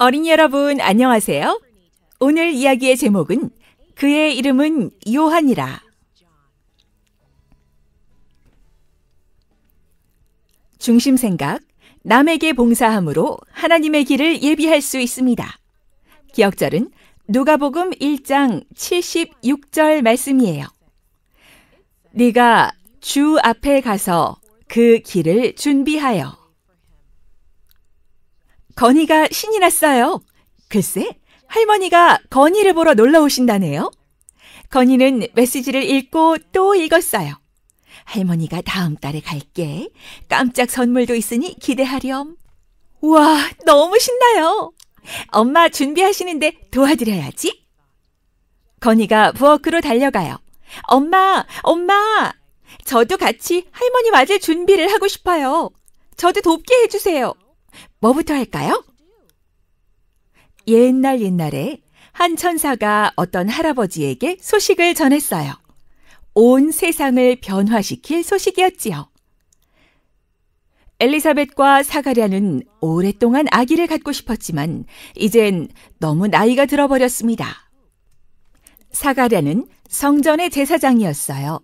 어린이 여러분 안녕하세요. 오늘 이야기의 제목은 그의 이름은 요한이라. 중심 생각, 남에게 봉사함으로 하나님의 길을 예비할 수 있습니다. 기억절은 누가복음 1장 76절 말씀이에요. 네가 주 앞에 가서 그 길을 준비하여 건이가 신이 났어요. 글쎄, 할머니가 건이를 보러 놀러 오신다네요. 건이는 메시지를 읽고 또 읽었어요. 할머니가 다음 달에 갈게. 깜짝 선물도 있으니 기대하렴. 우와, 너무 신나요. 엄마 준비하시는데 도와드려야지. 건이가 부엌으로 달려가요. 엄마, 엄마! 저도 같이 할머니 맞을 준비를 하고 싶어요. 저도 돕게 해주세요. 뭐부터 할까요? 옛날 옛날에 한 천사가 어떤 할아버지에게 소식을 전했어요. 온 세상을 변화시킬 소식이었지요. 엘리사벳과 사가랴는 오랫동안 아기를 갖고 싶었지만 이젠 너무 나이가 들어버렸습니다. 사가랴는 성전의 제사장이었어요.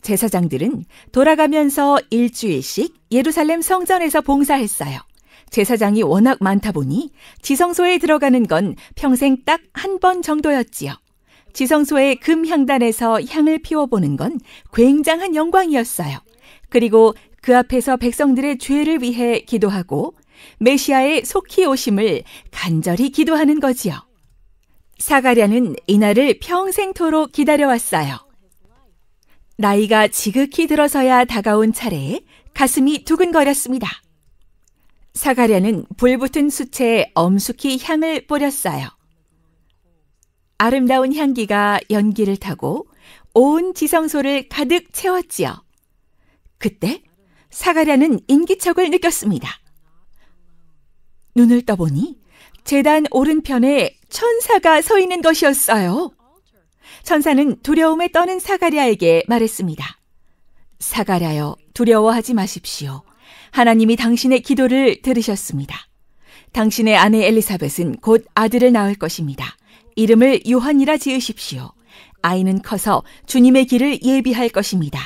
제사장들은 돌아가면서 일주일씩 예루살렘 성전에서 봉사했어요. 제사장이 워낙 많다 보니 지성소에 들어가는 건 평생 딱 한 번 정도였지요. 지성소의 금향단에서 향을 피워보는 건 굉장한 영광이었어요. 그리고 그 앞에서 백성들의 죄를 위해 기도하고 메시아의 속히 오심을 간절히 기도하는 거지요. 사가랴는 이날을 평생토록 기다려왔어요. 나이가 지극히 들어서야 다가온 차례에 가슴이 두근거렸습니다. 사가랴는 불붙은 수채에 엄숙히 향을 뿌렸어요. 아름다운 향기가 연기를 타고 온 지성소를 가득 채웠지요. 그때 사가랴는 인기척을 느꼈습니다. 눈을 떠보니 재단 오른편에 천사가 서 있는 것이었어요. 천사는 두려움에 떠는 사가랴에게 말했습니다. 사가랴여 두려워하지 마십시오. 하나님이 당신의 기도를 들으셨습니다. 당신의 아내 엘리사벳은 곧 아들을 낳을 것입니다. 이름을 요한이라 지으십시오. 아이는 커서 주님의 길을 예비할 것입니다.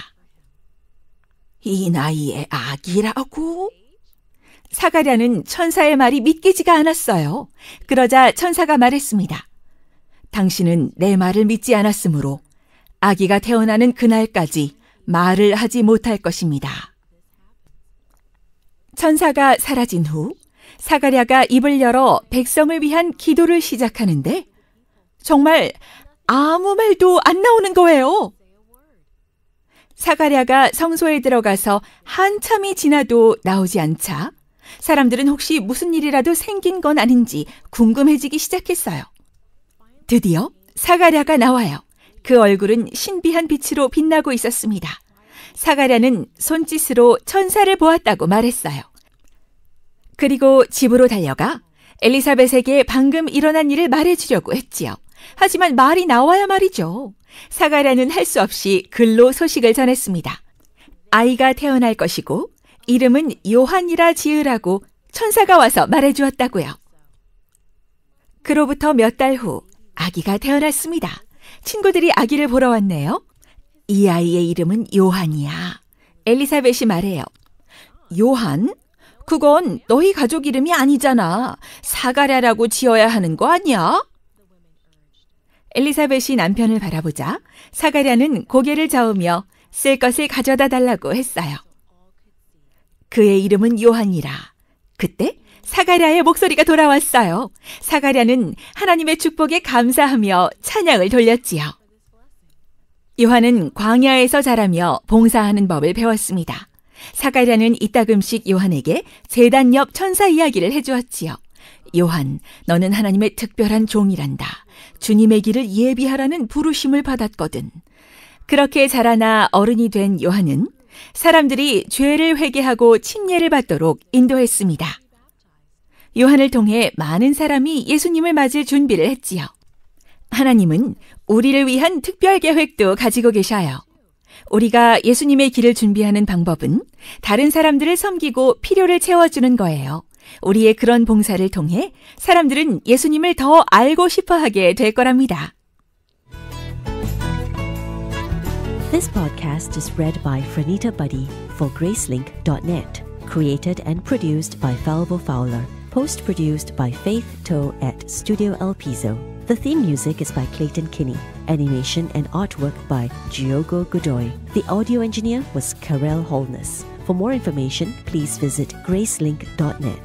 이 나이에 아기라고? 사가랴는 천사의 말이 믿기지가 않았어요. 그러자 천사가 말했습니다. 당신은 내 말을 믿지 않았으므로 아기가 태어나는 그날까지 말을 하지 못할 것입니다. 천사가 사라진 후 사가랴가 입을 열어 백성을 위한 기도를 시작하는데 정말 아무 말도 안 나오는 거예요. 사가랴가 성소에 들어가서 한참이 지나도 나오지 않자 사람들은 혹시 무슨 일이라도 생긴 건 아닌지 궁금해지기 시작했어요. 드디어 사가랴가 나와요. 그 얼굴은 신비한 빛으로 빛나고 있었습니다. 사가랴는 손짓으로 천사를 보았다고 말했어요. 그리고 집으로 달려가 엘리사벳에게 방금 일어난 일을 말해주려고 했지요. 하지만 말이 나와야 말이죠. 사가랴는 할 수 없이 글로 소식을 전했습니다. 아이가 태어날 것이고 이름은 요한이라 지으라고 천사가 와서 말해주었다고요. 그로부터 몇 달 후 아기가 태어났습니다. 친구들이 아기를 보러 왔네요. 이 아이의 이름은 요한이야. 엘리사벳이 말해요. 요한? 그건 너희 가족 이름이 아니잖아. 사가랴라고 지어야 하는 거 아니야? 엘리사벳이 남편을 바라보자 사가랴는 고개를 저으며 쓸 것을 가져다 달라고 했어요. 그의 이름은 요한이라. 그때 사가랴의 목소리가 돌아왔어요. 사가랴는 하나님의 축복에 감사하며 찬양을 돌렸지요. 요한은 광야에서 자라며 봉사하는 법을 배웠습니다. 사가랴는 이따금씩 요한에게 재단 옆 천사 이야기를 해주었지요. 요한, 너는 하나님의 특별한 종이란다. 주님의 길을 예비하라는 부르심을 받았거든. 그렇게 자라나 어른이 된 요한은 사람들이 죄를 회개하고 침례를 받도록 인도했습니다. 요한을 통해 많은 사람이 예수님을 맞을 준비를 했지요. 하나님은 우리를 위한 특별 계획도 가지고 계셔요. 우리가 예수님의 길을 준비하는 방법은 다른 사람들을 섬기고 필요를 채워주는 거예요. 우리의 그런 봉사를 통해 사람들은 예수님을 더 알고 싶어 하게 될 거랍니다. This podcast is read by Franita Buddy for Gracelink.net. Created and produced by Falvo Fowler. post produced by Faith Toe at Studio El Piso. The theme music is by Clayton Kinney. Animation and artwork by Giogo Godoy. The audio engineer was Karel Holness. For more information, please visit gracelink.net.